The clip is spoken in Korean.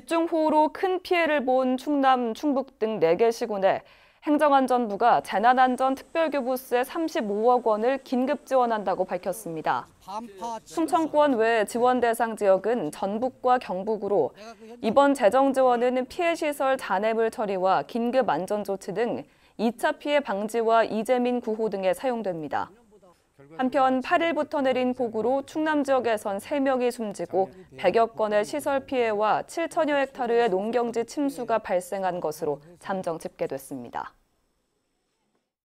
집중호우로 큰 피해를 본 충남, 충북 등 4개 시군에 행정안전부가 재난안전특별교부세 35억 원을 긴급 지원한다고 밝혔습니다. 충청권 외 지원 대상 지역은 전북과 경북으로 이번 재정 지원은 피해시설 잔해물 처리와 긴급 안전조치 등 2차 피해 방지와 이재민 구호 등에 사용됩니다. 한편 8일부터 내린 폭우로 충남 지역에선 3명이 숨지고 100여 건의 시설 피해와 7천여 헥타르의 농경지 침수가 발생한 것으로 네, 네, 네. 잠정 집계됐습니다.